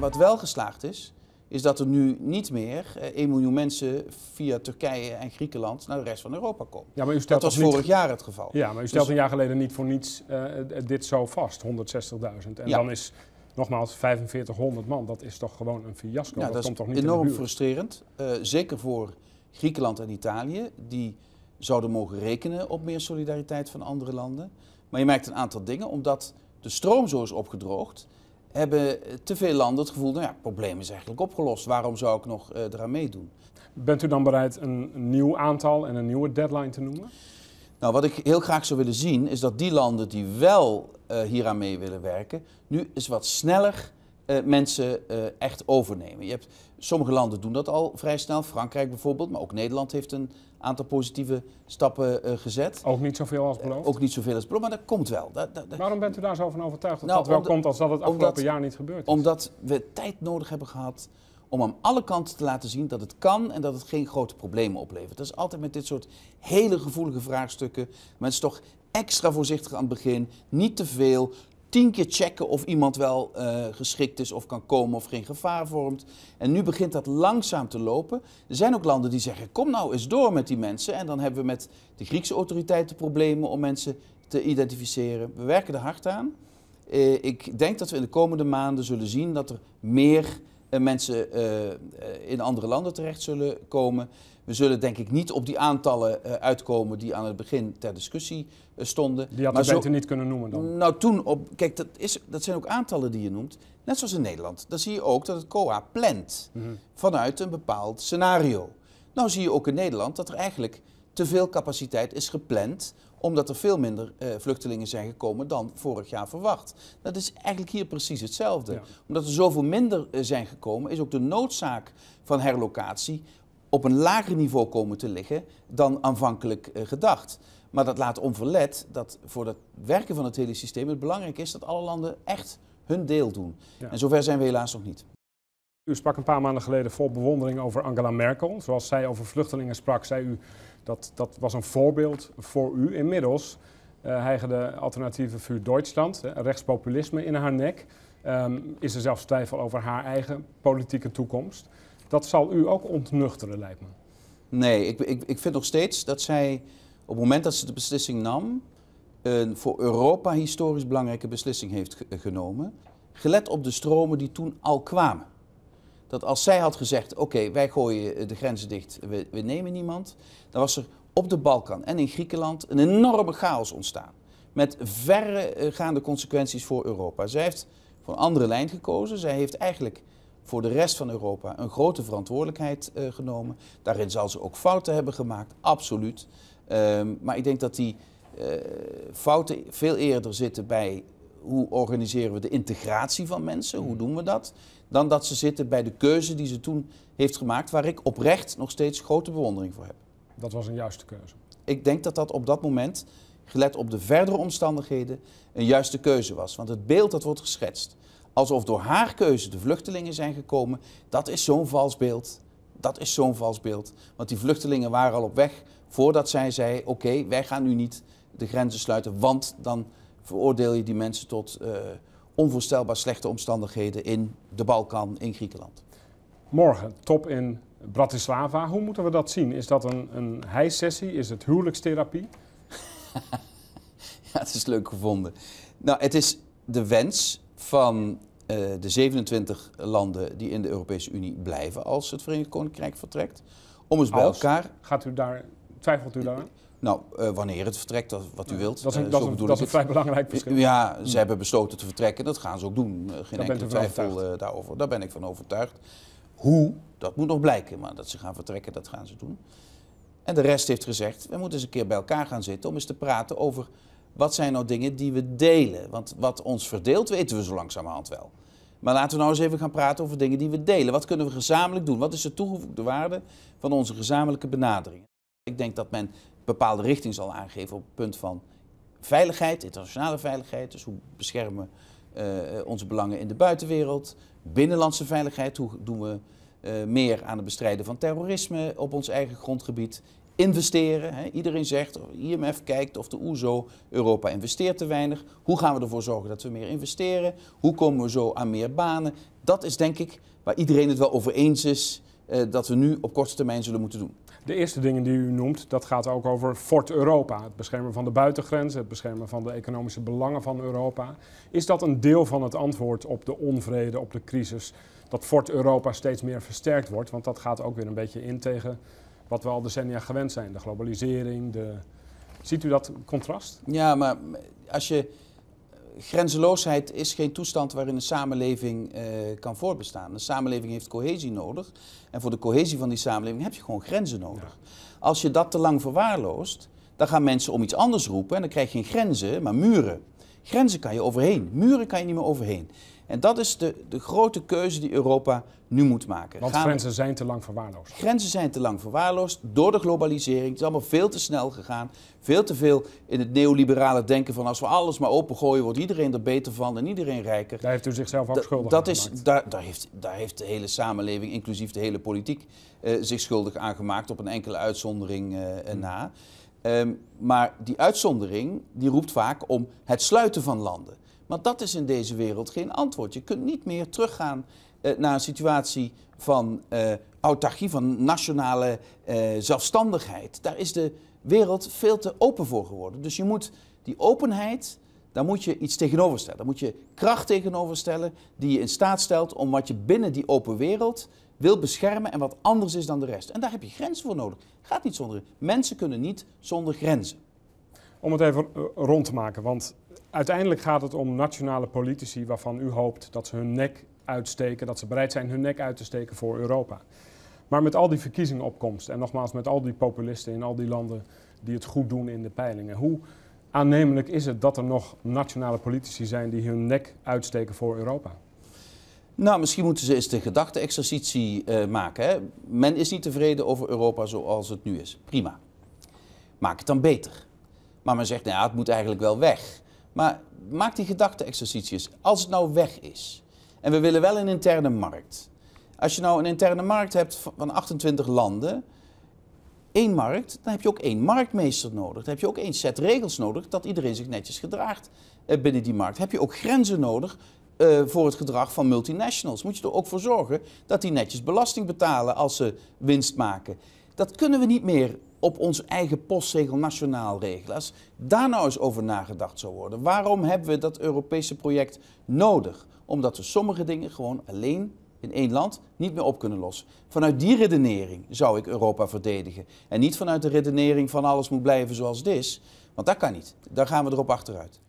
Wat wel geslaagd is, is dat er nu niet meer 1 eh, miljoen mensen via Turkije en Griekenland naar de rest van Europa komt. Ja, maar u stelt dat was vorig jaar het geval. Ja, maar u stelt dus- een jaar geleden niet voor niets eh, eh, dit zo vast, 160.000. En dan is nogmaals 4500 man, dat is toch gewoon een fiasco. dat, komt toch niet enorm frustrerend, zeker voor Griekenland en Italië, die zouden mogen rekenen op meer solidariteit van andere landen. Maar je merkt een aantal dingen, omdat de stroom zo is opgedroogd, hebben te veel landen het gevoel, dat nou ja, het probleem is eigenlijk opgelost, waarom zou ik nog eh, eraan meedoen? Bent u dan bereid een, nieuw aantal en een nieuwe deadline te noemen? Nou, wat ik heel graag zou willen zien, is dat die landen die wel uh, hieraan mee willen werken, nu eens wat sneller eh, mensen eh, echt overnemen. Je hebt, sommige landen doen dat al vrij snel, Frankrijk bijvoorbeeld, maar ook Nederland heeft een aantal positieve stappen eh, gezet. Ook niet zoveel als beloofd? ook niet zoveel als beloofd, maar dat komt wel. Waarom bent u daar zo van overtuigd dat nou, dat wel komt als dat het afgelopen jaar niet gebeurd is? Omdat we tijd nodig hebben gehad om aan alle kanten te laten zien dat het kan en dat het geen grote problemen oplevert. Dat is altijd met dit soort hele gevoelige vraagstukken. Mensen toch extra voorzichtig aan het begin, niet te veel, tien keer checken of iemand wel eh, geschikt is of kan komen of geen gevaar vormt. En nu begint dat langzaam te lopen. Er zijn ook landen die zeggen, kom nou eens door met die mensen. En dan hebben we met de Griekse autoriteiten problemen om mensen te identificeren. We werken er hard aan. Eh, ik denk dat we in de komende maanden zullen zien dat er meer eh, mensen eh, eh, in andere landen terecht zullen komen. We zullen denk ik niet op die aantallen uitkomen die aan het begin ter discussie stonden. Die hadden we beter niet kunnen noemen dan? Nou, toen op. Kijk, dat, is, dat zijn ook aantallen die je noemt. Net zoals in Nederland. Dan zie je ook dat het COA plant mhm. vanuit een bepaald scenario. Nou zie je ook in Nederland dat er eigenlijk te veel capaciteit is gepland omdat er veel minder eh, vluchtelingen zijn gekomen dan vorig jaar verwacht. Dat is eigenlijk hier precies hetzelfde. Omdat er zoveel minder eh, zijn gekomen, is ook de noodzaak van herlocatie op een lager niveau komen te liggen dan aanvankelijk eh, gedacht. Maar dat laat onverlet dat voor het werken van het hele systeem het belangrijk is dat alle landen echt hun deel doen. En zover zijn we helaas nog niet. U sprak een paar maanden geleden vol bewondering over Angela Merkel. Zoals zij over vluchtelingen sprak, zei u dat, dat was een voorbeeld voor u. Inmiddels uh, eh, hijgde alternatieve vuur Duitsland, rechtspopulisme in haar nek. Ehm, is er zelfs twijfel over haar eigen politieke toekomst. Dat zal u ook ontnuchteren, lijkt me. Nee, ik, ik, ik vind nog steeds dat zij op het moment dat ze de beslissing nam, een voor Europa historisch belangrijke beslissing heeft genomen. Gelet op de stromen die toen al kwamen dat als zij had gezegd: oké, wij gooien eh, de grenzen dicht, we, we, nemen niemand, dan was er op de Balkan en in Griekenland een enorme chaos ontstaan. Met verregaande eh, consequenties voor Europa. Zij heeft voor een andere lijn gekozen. Zij heeft eigenlijk voor de rest van Europa een grote verantwoordelijkheid eh, genomen. Daarin zal ze ook fouten hebben gemaakt, absoluut. Ehm, maar ik denk dat die fouten veel eerder zitten bij hoe organiseren we de integratie van mensen, hoe mm. doen we dat? dan dat ze zitten bij de keuze die ze toen heeft gemaakt, waar ik oprecht nog steeds grote bewondering voor heb. Dat was een juiste keuze. Ik denk dat dat op dat moment, gelet op de verdere omstandigheden, een juiste keuze was. Want het beeld dat wordt geschetst, alsof door haar keuze de vluchtelingen zijn gekomen, dat is zo'n vals beeld. Dat is zo'n vals beeld. Want die vluchtelingen waren al op weg voordat zij zei: Oké, wij gaan nu niet de grenzen sluiten, want dan veroordeel je die mensen tot. Eh, onvoorstelbaar slechte omstandigheden in de Balkan, in Griekenland. Morgen, top in Bratislava. Hoe moeten we dat zien? Is dat een, een hijsessie? Is het huwelijkstherapie? ja, het is leuk gevonden. Nou, het is de wens van eh, de 27 landen die in de Europese Unie blijven als het Verenigd Koninkrijk vertrekt. Om eens bij elkaar. Gaat u daar, twijfelt u daar? Nou, eh, wanneer het vertrekt, wat u wilt. Dat is dat, eh, dat is vrij belangrijk verschil. Ja, ze hebben besloten te vertrekken. Dat gaan ze ook doen. Eh, geen enkel twijfel daarover. Daar ben ik van overtuigd. Hoe, dat moet nog blijken. Maar dat ze gaan vertrekken, dat gaan ze doen. En de rest heeft gezegd, we moeten eens een keer bij elkaar gaan zitten... om eens te praten over wat zijn nou dingen die we delen. Want wat ons verdeelt, weten we zo langzamerhand wel. Maar laten we nou eens even gaan praten over dingen die we delen. Wat kunnen we gezamenlijk doen? Wat is de toegevoegde waarde van onze gezamenlijke benadering? Ik denk dat men bepaalde richting zal aangeven op het punt van veiligheid, internationale veiligheid. Dus hoe beschermen we eh, onze belangen in de buitenwereld? Binnenlandse veiligheid, hoe doen we eh, meer aan het bestrijden van terrorisme op ons eigen grondgebied? Investeren, hè? iedereen zegt, IMF kijkt of de OESO, e Europa investeert te weinig. Hoe gaan we ervoor zorgen dat we meer investeren? Hoe komen we zo aan meer banen? Dat is denk ik waar iedereen het wel over eens is eh, dat we nu op korte termijn zullen moeten doen. De eerste dingen die u noemt, dat gaat ook over Fort Europa. Het beschermen van de buitengrenzen, het beschermen van de economische belangen van Europa. Is dat een deel van het antwoord op de onvrede, op de crisis? Dat Fort Europa steeds meer versterkt wordt, want dat gaat ook weer een beetje in tegen wat we al decennia gewend zijn. De globalisering, de... Ziet u dat contrast? Ja, maar als je grenzeloosheid is geen toestand waarin een samenleving eh, kan voortbestaan. Een samenleving heeft cohesie nodig. En voor de cohesie van die samenleving heb je gewoon grenzen nodig. Als je dat te lang verwaarloost, dan gaan mensen om iets anders roepen. En dan krijg je geen grenzen, maar muren. Grenzen kan je overheen. Muren kan je niet meer overheen. En dat is de, de grote keuze die Europa nu moet maken. Want grenzen zijn te lang verwaarloosd. Grenzen zijn te lang verwaarloosd door de globalisering. Het is allemaal veel te snel gegaan. Veel te veel in het neoliberale denken van als we alles maar opengooien, wordt iedereen er beter van en iedereen rijker. Daar heeft u zichzelf ook schuldig dat aan is, gemaakt. Daar, daar, heeft, daar heeft de hele samenleving, inclusief de hele politiek, eh, zich schuldig aan gemaakt op een enkele uitzondering eh, hmm. na. Ehm, maar die uitzondering die roept vaak om het sluiten van landen. Want dat is in deze wereld geen antwoord. Je kunt niet meer teruggaan eh, naar een situatie van eh, autarchie, van nationale eh, zelfstandigheid. Daar is de wereld veel te open voor geworden. Dus je moet die openheid, daar moet je iets tegenover stellen. Daar moet je kracht tegenover stellen die je in staat stelt om wat je binnen die open wereld wil beschermen en wat anders is dan de rest. En daar heb je grenzen voor nodig. Gaat niet zonder. Mensen kunnen niet zonder grenzen. Om het even rond te maken, want uiteindelijk gaat het om nationale politici waarvan u hoopt dat ze hun nek uitsteken, dat ze bereid zijn hun nek uit te steken voor Europa. Maar met al die verkiezingenopkomst en nogmaals met al die populisten in al die landen die het goed doen in de peilingen, hoe aannemelijk is het dat er nog nationale politici zijn die hun nek uitsteken voor Europa? Nou, misschien moeten ze eens de gedachte-exercitie eh, maken. Hè? Men is niet tevreden over Europa zoals het nu is. Prima. Maak het dan beter. Maar men zegt, nou ja, het moet eigenlijk wel weg. Maar maak die gedachte-exercities. Als het nou weg is en we willen wel een interne markt. Als je nou een interne markt hebt van 28 landen, één markt, dan heb je ook één marktmeester nodig. Dan heb je ook één set regels nodig dat iedereen zich netjes gedraagt eh, binnen die markt. Heb je ook grenzen nodig eh, voor het gedrag van multinationals. Moet je er ook voor zorgen dat die netjes belasting betalen als ze winst maken. Dat kunnen we niet meer op ons eigen postzegel nationaal regelen. daar nou eens over nagedacht zou worden. Waarom hebben we dat Europese project nodig? Omdat we sommige dingen gewoon alleen in één land niet meer op kunnen lossen. Vanuit die redenering zou ik Europa verdedigen. En niet vanuit de redenering van alles moet blijven zoals het is. Want dat kan niet. Daar gaan we erop achteruit.